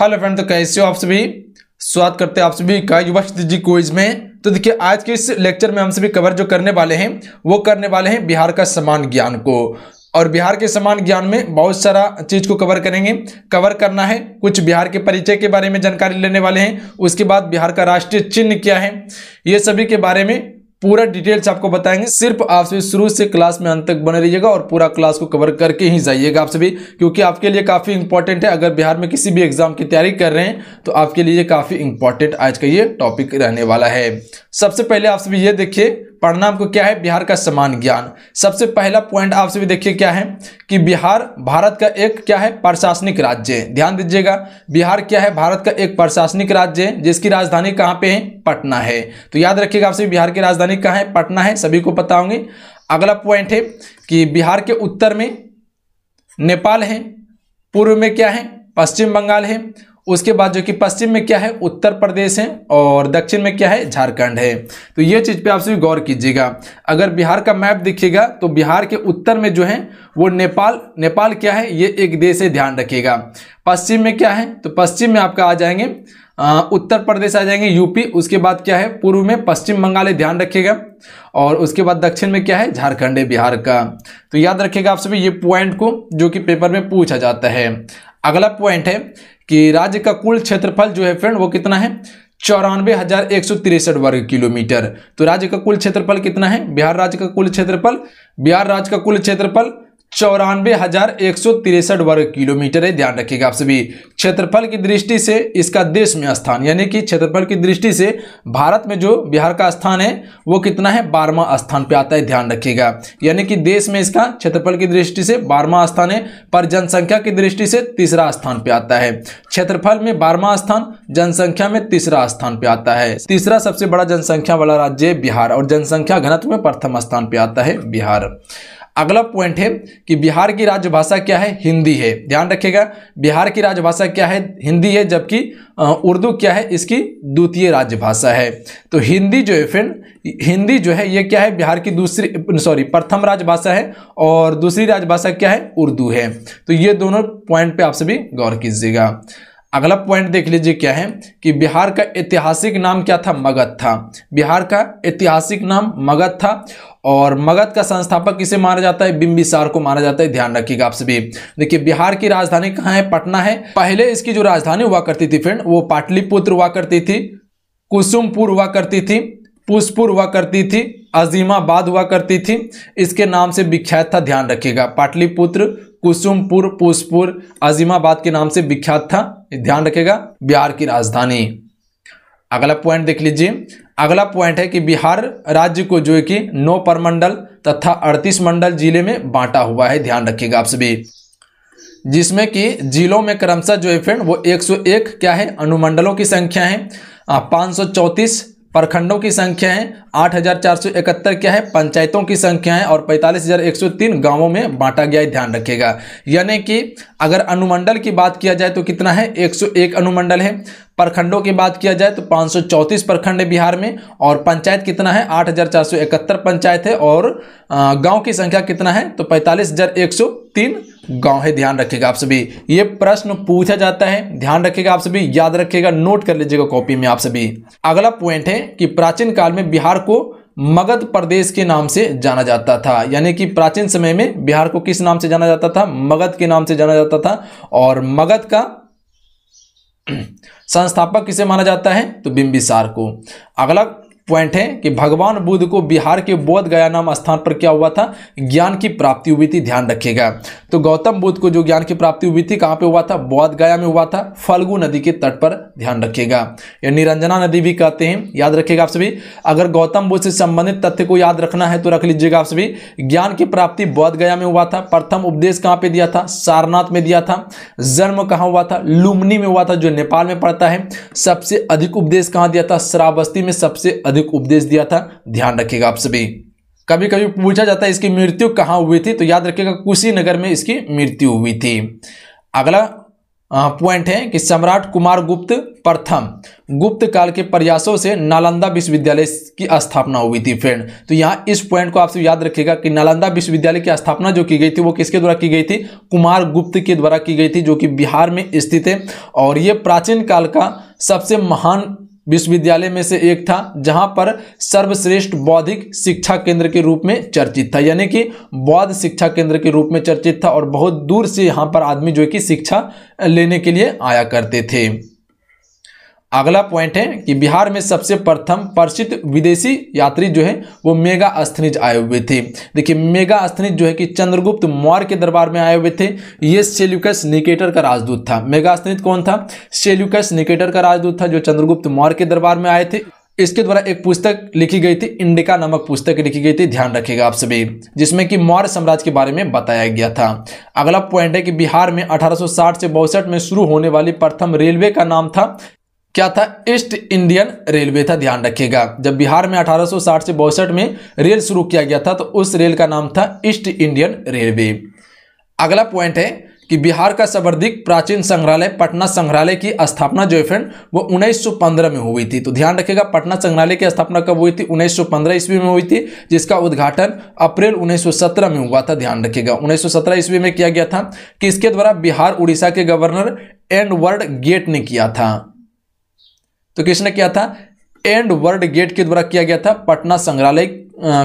hello friend तो कैसे हो आप सभी स्वागत करते हैं आप सभी का युवा स्ट्रेटी क्विज में तो देखिए आज के इस लेक्चर में हम सभी कवर जो करने वाले हैं वो करने वाले हैं बिहार का समान ज्ञान को और बिहार के समान ज्ञान में बहुत सारा चीज़ को कवर करेंगे कवर करना है कुछ बिहार के परिचय के बारे में जानकारी लेने वाले हैं उसके बाद बिहार का राष्ट्रीय चिन्ह क्या है ये सभी के बारे में पूरा डिटेल्स आपको बताएंगे सिर्फ आप सभी शुरू से क्लास में अंत तक बने रहिएगा और पूरा क्लास को कवर करके ही जाइएगा आप सभी क्योंकि आपके लिए काफ़ी इंपॉर्टेंट है अगर बिहार में किसी भी एग्जाम की तैयारी कर रहे हैं तो आपके लिए काफ़ी इंपॉर्टेंट आज का ये टॉपिक रहने वाला है सबसे पहले आप सभी ये देखिए पढ़ना आपको क्या है बिहार का समान ज्ञान सबसे पहला पॉइंट आप सभी देखिए क्या है कि बिहार भारत का एक क्या है प्रशासनिक राज्य है ध्यान दीजिएगा बिहार क्या है भारत का एक प्रशासनिक राज्य है जिसकी राजधानी कहाँ पे है पटना है तो याद रखिएगा आप सभी बिहार की राजधानी कहाँ है पटना है सभी को पता होंगे अगला पॉइंट है कि बिहार के उत्तर में नेपाल है पूर्व में क्या है पश्चिम बंगाल है उसके बाद जो कि पश्चिम में क्या है उत्तर प्रदेश है और दक्षिण में क्या है झारखंड है तो ये चीज़ पे आप सभी गौर कीजिएगा अगर बिहार का मैप देखिएगा तो बिहार के उत्तर में जो है वो नेपाल नेपाल क्या है ये एक देश है ध्यान रखिएगा पश्चिम में क्या है तो पश्चिम में आपका आ जाएंगे आ, उत्तर प्रदेश आ जाएंगे यूपी उसके बाद क्या है पूर्व में पश्चिम बंगाल ध्यान रखिएगा और उसके बाद दक्षिण में क्या है झारखंड है बिहार का तो याद रखिएगा आप सभी ये पॉइंट को जो कि पेपर में पूछा जाता है अगला पॉइंट है कि राज्य का कुल क्षेत्रफल जो है फ्रेंड वो कितना है चौरानवे हजार एक सौ तिरसठ वर्ग किलोमीटर तो राज्य का कुल क्षेत्रफल कितना है बिहार राज्य का कुल क्षेत्रफल बिहार राज्य का कुल क्षेत्रफल चौरानवे हजार एक सौ तिरसठ वर्ग किलोमीटर है ध्यान रखिएगा आप सभी क्षेत्रफल की दृष्टि से इसका देश में स्थान यानी कि क्षेत्रफल की दृष्टि से भारत में जो बिहार का स्थान है वो कितना है बारहवा स्थान पे आता है ध्यान रखिएगा यानी कि देश में इसका क्षेत्रफल की दृष्टि से बारहवा स्थान है पर जनसंख्या की दृष्टि से तीसरा स्थान पे आता है क्षेत्रफल में बारहवा स्थान जनसंख्या में तीसरा स्थान पे आता है तीसरा सबसे बड़ा जनसंख्या वाला राज्य है बिहार और जनसंख्या घनत्व में प्रथम स्थान पे आता है बिहार अगला पॉइंट है कि बिहार की राजभाषा क्या है हिंदी है ध्यान रखिएगा बिहार की राजभाषा क्या है हिंदी है जबकि उर्दू क्या है इसकी द्वितीय राजभाषा है तो हिंदी जो है फ्रेंड हिंदी जो है ये क्या है बिहार की दूसरी सॉरी प्रथम राजभाषा है और दूसरी राजभाषा क्या है उर्दू है तो ये दोनों पॉइंट पर आप सभी गौर कीजिएगा अगला पॉइंट देख लीजिए क्या है कि बिहार का ऐतिहासिक नाम क्या था मगध था बिहार का ऐतिहासिक नाम मगध था और मगध का संस्थापक किसे माना जाता है बिंबिसार को माना जाता है ध्यान रखिएगा आप सभी देखिए बिहार की राजधानी कहाँ है पटना है पहले इसकी जो राजधानी हुआ करती थी फ्रेंड वो पाटलिपुत्र हुआ करती थी कुसुमपुर हुआ करती थी पुष्पुर हुआ करती थी अजीमाबाद हुआ करती थी इसके नाम से विख्यात था ध्यान रखिएगा पाटलिपुत्र कुसुमपुर पुष्पुर अजीमाबाद के नाम से विख्यात था ध्यान रखेगा बिहार की राजधानी अगला पॉइंट देख लीजिए अगला पॉइंट है कि बिहार राज्य को जो है कि नौ परमंडल तथा अड़तीस मंडल जिले में बांटा हुआ है ध्यान रखिएगा आप सभी जिसमें कि जिलों में क्रमशः जो है फ्रेंड वो 101 क्या है अनुमंडलों की संख्या है पाँच प्रखंडों की संख्या है 8,471 क्या है पंचायतों की संख्या है और 45,103 गांवों में बांटा गया है ध्यान रखिएगा यानी कि अगर अनुमंडल की बात किया जाए तो कितना है 101 अनुमंडल है प्रखंडों की बात किया जाए तो 534 प्रखंड है बिहार में और पंचायत कितना है 8,471 पंचायत है और गाँव की संख्या कितना है तो पैंतालीस गांव है ध्यान रखिएगा आप सभी ये प्रश्न पूछा जाता है ध्यान रखिएगा आप सभी याद रखिएगा नोट कर लीजिएगा कॉपी में आप सभी अगला पॉइंट है कि प्राचीन काल में बिहार को मगध प्रदेश के नाम से जाना जाता था यानी कि प्राचीन समय में बिहार को किस नाम से जाना जाता था मगध के नाम से जाना जाता था और मगध का संस्थापक किसे माना जाता है तो बिंबिसार को अगला पॉइंट है कि भगवान बुद्ध को बिहार के बोध गया नाम स्थान पर क्या हुआ था ज्ञान की प्राप्ति हुई थी ध्यान रखिएगा तो गौतम बुद्ध को जो ज्ञान की प्राप्ति हुई थी कहाँ पे हुआ था बौद्ध गया में हुआ था फल्गु नदी के तट पर ध्यान रखिएगा या निरंजना नदी भी कहते हैं याद रखिएगा आप सभी अगर गौतम बुद्ध से संबंधित तथ्य को याद रखना है तो रख लीजिएगा आप सभी ज्ञान की प्राप्ति बौद्ध गया में हुआ था प्रथम उपदेश कहाँ पे दिया था सारनाथ में दिया था जन्म कहाँ हुआ था लुमनी में हुआ था जो नेपाल में पड़ता है सबसे अधिक उपदेश कहाँ दिया था श्रावस्ती में सबसे अधिक अधिक उपदेश दिया था ध्यान रखिएगा आप सभी कभी कभी पूछा जाता है इसकी मृत्यु कहाँ हुई थी तो याद रखिएगा कुशीनगर में इसकी मृत्यु हुई थी अगला पॉइंट है कि सम्राट कुमार गुप्त प्रथम गुप्त काल के प्रयासों से नालंदा विश्वविद्यालय की स्थापना हुई थी फ्रेंड तो यहाँ इस पॉइंट को आप सब याद रखिएगा कि नालंदा विश्वविद्यालय की स्थापना जो की गई थी वो किसके द्वारा की गई थी कुमार गुप्त के द्वारा की गई थी जो कि बिहार में स्थित है और ये प्राचीन काल का सबसे महान विश्वविद्यालय में से एक था जहां पर सर्वश्रेष्ठ बौद्धिक शिक्षा केंद्र के रूप में चर्चित था यानी कि बौद्ध शिक्षा केंद्र के रूप में चर्चित था और बहुत दूर से यहाँ पर आदमी जो है कि शिक्षा लेने के लिए आया करते थे अगला पॉइंट है कि बिहार में सबसे प्रथम प्रसिद्ध विदेशी यात्री जो है वो मेगा अस्थनिज आए हुए थे देखिए मेगा अस्थनिज जो है कि चंद्रगुप्त मौर्य के दरबार में आए हुए थे ये सेल्युकस निकेटर का राजदूत था मेगा अस्थनिज कौन था सेल्युकस निकेटर का राजदूत था जो चंद्रगुप्त मौर्य के दरबार में आए थे इसके द्वारा एक पुस्तक लिखी गई थी इंडिका नामक पुस्तक लिखी गई थी ध्यान रखिएगा आप सभी जिसमें कि मौर्य साम्राज्य के बारे में बताया गया था अगला पॉइंट है कि बिहार में 1860 से बौसठ में शुरू होने वाली प्रथम रेलवे का नाम था क्या था ईस्ट इंडियन रेलवे था ध्यान रखिएगा जब बिहार में 1860 से बौसठ में रेल शुरू किया गया था तो उस रेल का नाम था ईस्ट इंडियन रेलवे अगला पॉइंट है कि बिहार का सर्वाधिक प्राचीन संग्रहालय पटना संग्रहालय की स्थापना जो फ्रेंड वो 1915 में हुई थी तो ध्यान रखिएगा पटना संग्रहालय की स्थापना कब हुई थी 1915 ईस्वी में हुई थी जिसका उद्घाटन अप्रैल 1917 में हुआ था ध्यान रखिएगा 1917 ईस्वी में किया गया था कि इसके द्वारा बिहार उड़ीसा के गवर्नर एंड वर्ल्ड गेट ने किया था तो किसने किया था एंड वर्ल्ड गेट के द्वारा किया गया था पटना संग्रहालय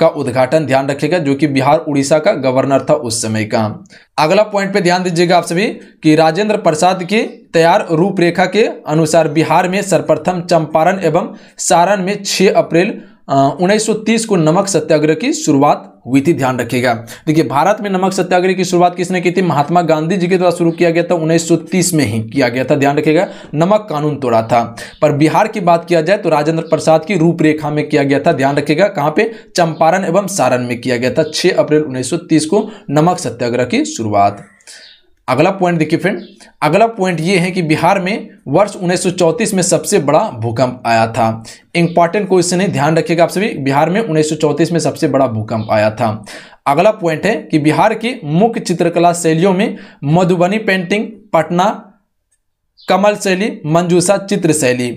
का उद्घाटन ध्यान रखिएगा जो कि बिहार उड़ीसा का गवर्नर था उस समय का अगला पॉइंट पे ध्यान दीजिएगा आप सभी कि राजेंद्र प्रसाद की तैयार रूपरेखा के अनुसार बिहार में सर्वप्रथम चंपारण एवं सारण में 6 अप्रैल उन्नीस को नमक सत्याग्रह की शुरुआत हुई थी ध्यान रखिएगा देखिए भारत में नमक सत्याग्रह की शुरुआत किसने की थी महात्मा गांधी जी के द्वारा शुरू किया गया था 1930 में ही किया गया था ध्यान रखिएगा नमक कानून तोड़ा था पर बिहार की बात किया जाए तो राजेंद्र प्रसाद की रूपरेखा में किया गया था ध्यान रखिएगा कहाँ पे चंपारण एवं सारण में किया गया था छह अप्रैल उन्नीस को नमक सत्याग्रह की शुरुआत अगला पॉइंट देखिए फ्रेंड अगला पॉइंट ये है कि बिहार में वर्ष 1934 में सबसे बड़ा भूकंप आया था इंपॉर्टेंट क्वेश्चन है ध्यान रखिएगा आप सभी बिहार में 1934 में सबसे बड़ा भूकंप आया था अगला पॉइंट है कि बिहार की मुख्य चित्रकला शैलियों में मधुबनी पेंटिंग पटना कमल शैली मंजूसा चित्र शैली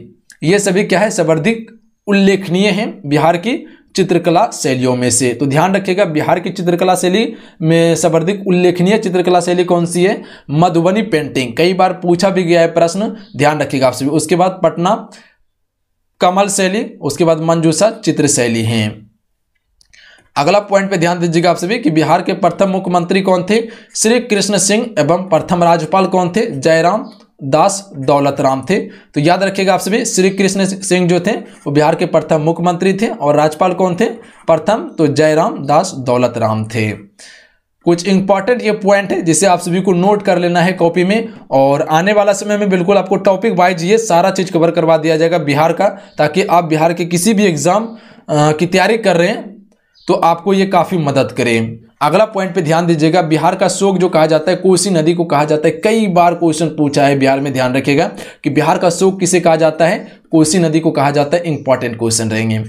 ये सभी क्या है सर्वाधिक उल्लेखनीय है बिहार की चित्रकला शैलियों में से तो ध्यान रखिएगा बिहार की चित्रकला शैली में सर्वाधिक उल्लेखनीय चित्रकला शैली कौन सी है मधुबनी पेंटिंग कई बार पूछा भी गया है प्रश्न ध्यान रखिएगा आपसे भी उसके बाद पटना कमल शैली उसके बाद मंजूषा चित्र शैली है अगला पॉइंट पे ध्यान दीजिएगा आप सभी कि बिहार के प्रथम मुख्यमंत्री कौन थे श्री कृष्ण सिंह एवं प्रथम राज्यपाल कौन थे जयराम दास दौलत राम थे तो याद रखिएगा आप सभी श्री कृष्ण सिंह जो थे वो बिहार के प्रथम मुख्यमंत्री थे और राज्यपाल कौन थे प्रथम तो जयराम दास दौलत राम थे कुछ इंपॉर्टेंट ये पॉइंट है जिसे आप सभी को नोट कर लेना है कॉपी में और आने वाला समय में बिल्कुल आपको टॉपिक वाइज ये सारा चीज़ कवर करवा दिया जाएगा बिहार का ताकि आप बिहार के किसी भी एग्ज़ाम की तैयारी कर रहे हैं तो आपको ये काफ़ी मदद करें अगला पॉइंट पे ध्यान दीजिएगा बिहार का शोक जो कहा जाता है कोसी नदी को कहा जाता है कई बार क्वेश्चन पूछा है बिहार में ध्यान रखिएगा कि बिहार का शोक किसे कहा जाता है कोसी नदी को कहा जाता है इंपॉर्टेंट क्वेश्चन रहेंगे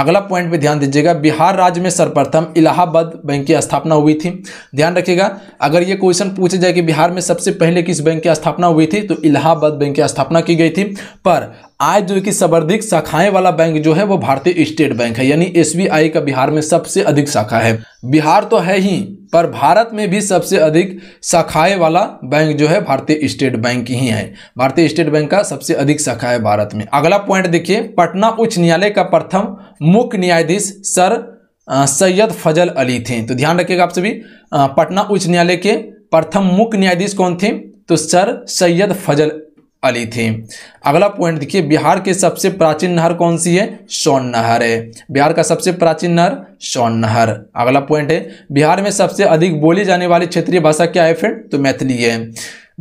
अगला पॉइंट पे ध्यान दीजिएगा बिहार राज्य में सर्वप्रथम इलाहाबाद बैंक की स्थापना हुई थी ध्यान रखिएगा अगर ये क्वेश्चन पूछे जाए कि बिहार में सबसे पहले किस बैंक की स्थापना हुई थी तो इलाहाबाद बैंक की स्थापना की गई थी पर आज जो कि सर्वाधिक शाखाएं वाला बैंक जो है वो भारतीय स्टेट बैंक है यानी एस का बिहार में सबसे अधिक शाखा है बिहार तो है ही पर भारत में भी सबसे अधिक शाखाएं वाला बैंक जो है भारतीय स्टेट बैंक ही है भारतीय स्टेट बैंक का सबसे अधिक शाखा है भारत में अगला पॉइंट देखिए पटना उच्च न्यायालय का प्रथम मुख्य न्यायाधीश सर सैयद फजल अली थे तो ध्यान रखिएगा आप सभी पटना उच्च न्यायालय के प्रथम मुख्य न्यायाधीश कौन थे तो सर सैयद फजल अली थी अगला पॉइंट देखिए बिहार के सबसे प्राचीन नहर कौन सी है सोन नहर है बिहार का सबसे प्राचीन नहर सोन नहर अगला पॉइंट है बिहार में सबसे अधिक बोली जाने वाली क्षेत्रीय भाषा क्या है फ्रेंड तो मैथिली है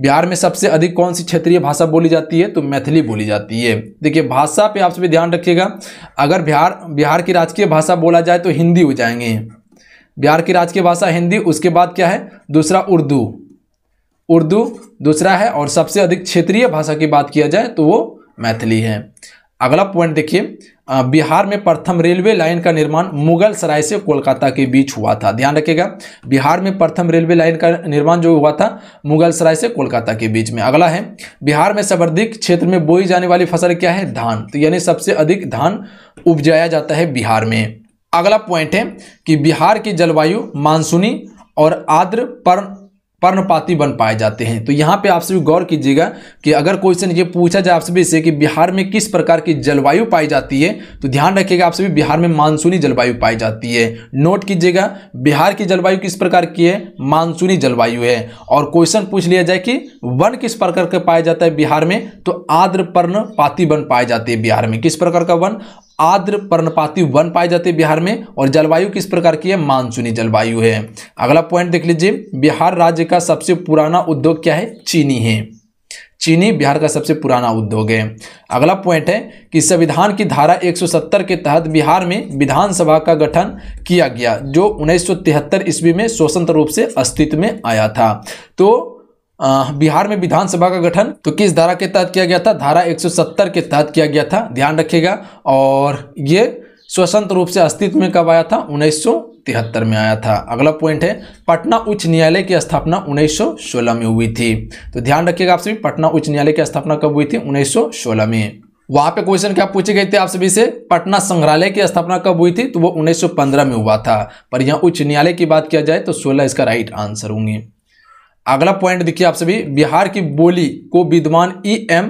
बिहार में सबसे अधिक कौन सी क्षेत्रीय भाषा बोली जाती है तो मैथिली बोली जाती है देखिए भाषा पे आप सभी ध्यान रखिएगा अगर बिहार बिहार की राजकीय भाषा बोला जाए तो हिंदी हो जाएंगे बिहार की राजकीय भाषा हिंदी उसके बाद क्या है दूसरा उर्दू उर्दू दूसरा है और सबसे अधिक क्षेत्रीय भाषा की बात किया जाए तो वो मैथिली है अगला पॉइंट देखिए बिहार में प्रथम रेलवे लाइन का निर्माण मुगल सराय से कोलकाता के बीच हुआ था ध्यान रखिएगा बिहार में प्रथम रेलवे लाइन का निर्माण जो हुआ था मुगल सराय से कोलकाता के बीच में अगला है बिहार में सर्वाधिक क्षेत्र में बोई जाने वाली फसल क्या है धान तो यानी सबसे अधिक धान उपजाया जाता है बिहार में अगला पॉइंट है कि बिहार की जलवायु मानसूनी और आर्द्र पर पर्णपाती बन पाए जाते हैं तो यहाँ पे आपसे भी गौर कीजिएगा कि अगर क्वेश्चन ये पूछा जाए आपसे भी इसे कि बिहार में किस प्रकार की जलवायु पाई जाती है तो ध्यान रखिएगा आपसे भी बिहार में मानसूनी जलवायु पाई जाती है नोट कीजिएगा बिहार की जलवायु किस प्रकार की है मानसूनी जलवायु है और क्वेश्चन पूछ लिया जाए कि वन किस प्रकार का पाया जाता है बिहार में तो आद्र पर्णपाती वन पाए जाते हैं बिहार में किस प्रकार का वन आद्र पर्णपाती वन पाए जाते हैं बिहार में और जलवायु किस प्रकार की है मानसूनी जलवायु है अगला पॉइंट देख लीजिए बिहार राज्य का सबसे पुराना उद्योग क्या है चीनी है चीनी बिहार का सबसे पुराना उद्योग है अगला पॉइंट है कि संविधान की धारा 170 के तहत बिहार में विधानसभा का गठन किया गया जो 1973 ईस्वी में स्वतंत्र रूप से अस्तित्व में आया था तो बिहार में विधानसभा का गठन तो किस धारा के तहत किया गया था धारा 170 के तहत किया गया था ध्यान रखिएगा और ये स्वतंत्र रूप से अस्तित्व में कब आया था उन्नीस तिहत्तर में आया था अगला पॉइंट है पटना उच्च न्यायालय की स्थापना 1916 में हुई थी तो ध्यान रखिएगा आप सभी पटना उच्च न्यायालय की स्थापना कब हुई थी 1916 में वहां पे क्वेश्चन क्या पूछे गए थे आप सभी से पटना संग्रहालय की स्थापना कब हुई थी तो वो 1915 में हुआ था पर यहाँ उच्च न्यायालय की बात किया जाए तो सोलह इसका राइट आंसर होंगे अगला पॉइंट देखिए आप सभी बिहार की बोली को विद्वान ई एम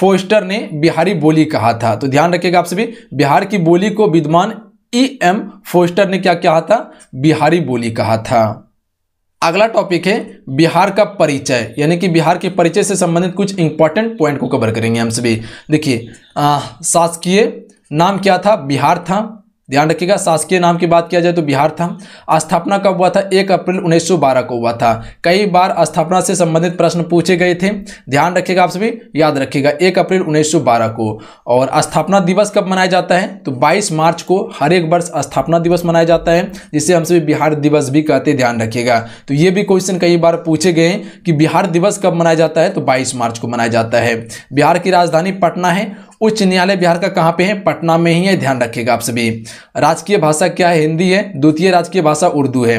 फोस्टर ने बिहारी बोली कहा था तो ध्यान रखिएगा आप सभी बिहार की बोली को विद्वान ई एम फोस्टर ने क्या कहा था बिहारी बोली कहा था अगला टॉपिक है बिहार का परिचय यानी कि बिहार के परिचय से संबंधित कुछ इंपॉर्टेंट पॉइंट को कवर करेंगे हम सभी देखिए शासकीय नाम क्या था बिहार था ध्यान रखिएगा शासकीय नाम की बात किया जाए तो बिहार था स्थापना कब हुआ था एक अप्रैल 1912 को हुआ था कई बार स्थापना से संबंधित प्रश्न पूछे गए थे ध्यान रखिएगा आप सभी याद रखिएगा एक अप्रैल 1912 को और स्थापना दिवस कब मनाया जाता है तो 22 मार्च को हर एक वर्ष स्थापना दिवस मनाया जाता है जिसे हम सभी बिहार दिवस भी कहते ध्यान रखिएगा तो ये भी क्वेश्चन कई बार पूछे गए हैं कि बिहार दिवस कब मनाया जाता है तो बाईस मार्च को मनाया जाता है बिहार की राजधानी पटना है उच्च न्यायालय बिहार का कहाँ पे है पटना में ही है ध्यान रखिएगा आप सभी राजकीय भाषा क्या है हिंदी है द्वितीय राजकीय भाषा उर्दू है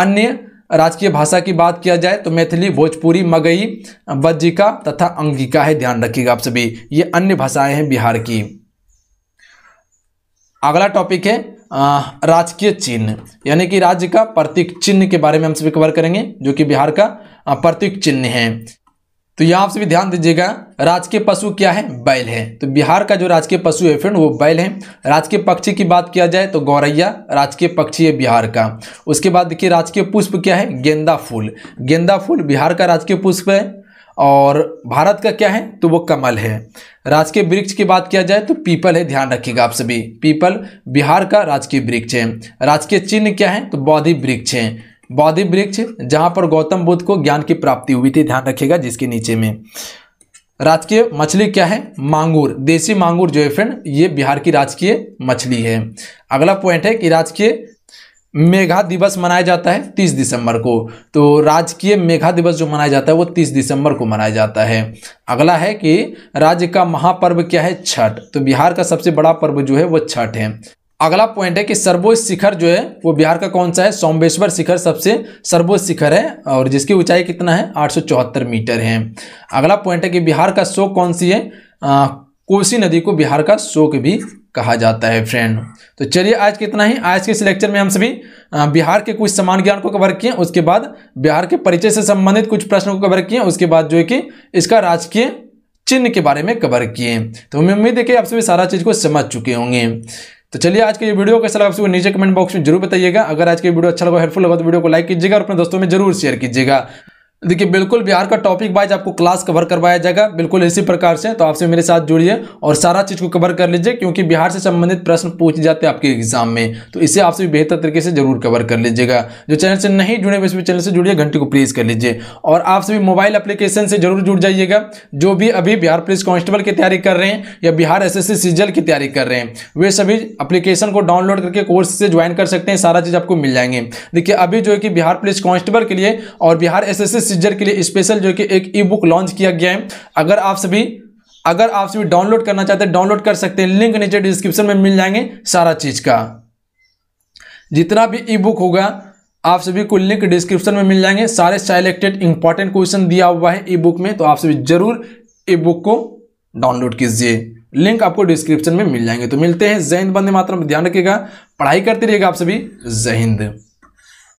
अन्य राजकीय भाषा की बात किया जाए तो मैथिली भोजपुरी मगई बज्जिका तथा अंगिका है ध्यान रखिएगा आप सभी ये अन्य भाषाएं हैं बिहार की अगला टॉपिक है राजकीय चिन्ह यानी कि राज्य का प्रतीक चिन्ह के बारे में हम सभी कवर करेंगे जो कि बिहार का प्रतीक चिन्ह है तो यहाँ आपसे भी ध्यान दीजिएगा राजकीय पशु क्या है बैल है तो बिहार का जो राजकीय पशु है फ्रेंड वो बैल है राजकीय पक्षी की बात किया जाए तो गौरैया राजकीय पक्षी है बिहार का उसके बाद देखिए राजकीय पुष्प क्या है गेंदा फूल गेंदा फूल बिहार का राजकीय पुष्प है और भारत का क्या है तो वो कमल है राजकीय वृक्ष की बात किया जाए तो पीपल है ध्यान रखिएगा आप सभी पीपल बिहार का राजकीय वृक्ष है राजकीय चिन्ह क्या है तो बौद्धि वृक्ष है बौद्धि वृक्ष जहां पर गौतम बुद्ध को ज्ञान की प्राप्ति हुई थी ध्यान रखिएगा जिसके नीचे में राजकीय मछली क्या है मांगूर देसी मांगूर जो है फ्रेंड ये बिहार की राजकीय मछली है अगला पॉइंट है कि राजकीय मेघा दिवस मनाया जाता है 30 दिसंबर को तो राजकीय मेघा दिवस जो मनाया जाता है वो 30 दिसंबर को मनाया जाता है अगला है कि राज्य का महापर्व क्या है छठ तो बिहार का सबसे बड़ा पर्व जो है वो छठ है अगला पॉइंट है कि सर्वोच्च शिखर जो है वो बिहार का कौन सा है सोमेश्वर शिखर सबसे सर्वोच्च शिखर है और जिसकी ऊंचाई कितना है आठ मीटर है अगला पॉइंट है कि बिहार का शोक कौन सी है आ, कोसी नदी को बिहार का शोक भी कहा जाता है फ्रेंड तो चलिए आज कितना ही आज के इस लेक्चर में हम सभी बिहार के कुछ समान ज्ञान को कवर किए उसके बाद बिहार के परिचय से संबंधित कुछ प्रश्नों को कवर किए उसके बाद जो है कि इसका राजकीय चिन्ह के बारे में कवर किए तो हमें उम्मीद है कि आप सभी सारा चीज़ को समझ चुके होंगे तो चलिए आज के ये वीडियो कैसा लगा आपको नीचे कमेंट बॉक्स में जरूर बताइएगा अगर आज के वीडियो अच्छा लगा हेल्पफुल लगा तो वीडियो को लाइक कीजिएगा और अपने दोस्तों में जरूर शेयर कीजिएगा देखिए बिल्कुल बिहार का टॉपिक वाइज आपको क्लास कवर करवाया जाएगा बिल्कुल इसी प्रकार से तो आपसे मेरे साथ जुड़िए और सारा चीज़ को कवर कर लीजिए क्योंकि बिहार से संबंधित प्रश्न पूछे जाते हैं आपके एग्जाम में तो इसे आपसे भी बेहतर तरीके से जरूर कवर कर लीजिएगा जो चैनल से नहीं जुड़े हुए इस चैनल से जुड़िए घंटे को प्रेस कर लीजिए और आप सभी मोबाइल अपलीकेशन से जरूर जुड़ जाइएगा जो भी अभी बिहार पुलिस कॉन्स्टेबल की तैयारी कर रहे हैं या बिहार एस एस की तैयारी कर रहे हैं वे सभी अपलीकेशन को डाउनलोड करके कोर्स से ज्वाइन कर सकते हैं सारा चीज़ आपको मिल जाएंगे देखिए अभी जो है कि बिहार पुलिस कॉन्स्टेबल के लिए और बिहार एस एस प्रोसीजर के लिए स्पेशल जो कि एक ई बुक लॉन्च किया गया है अगर आप सभी अगर आप सभी डाउनलोड करना चाहते हैं डाउनलोड कर सकते हैं लिंक नीचे डिस्क्रिप्शन में मिल जाएंगे सारा चीज़ का जितना भी ई बुक होगा आप सभी को लिंक डिस्क्रिप्शन में मिल जाएंगे सारे सेलेक्टेड इंपॉर्टेंट क्वेश्चन दिया हुआ है ई बुक में तो आप सभी जरूर ई बुक को डाउनलोड कीजिए लिंक आपको डिस्क्रिप्शन में मिल जाएंगे तो मिलते हैं जय हिंद बंदे मात्र ध्यान रखिएगा पढ़ाई करते रहिएगा आप सभी जय हिंद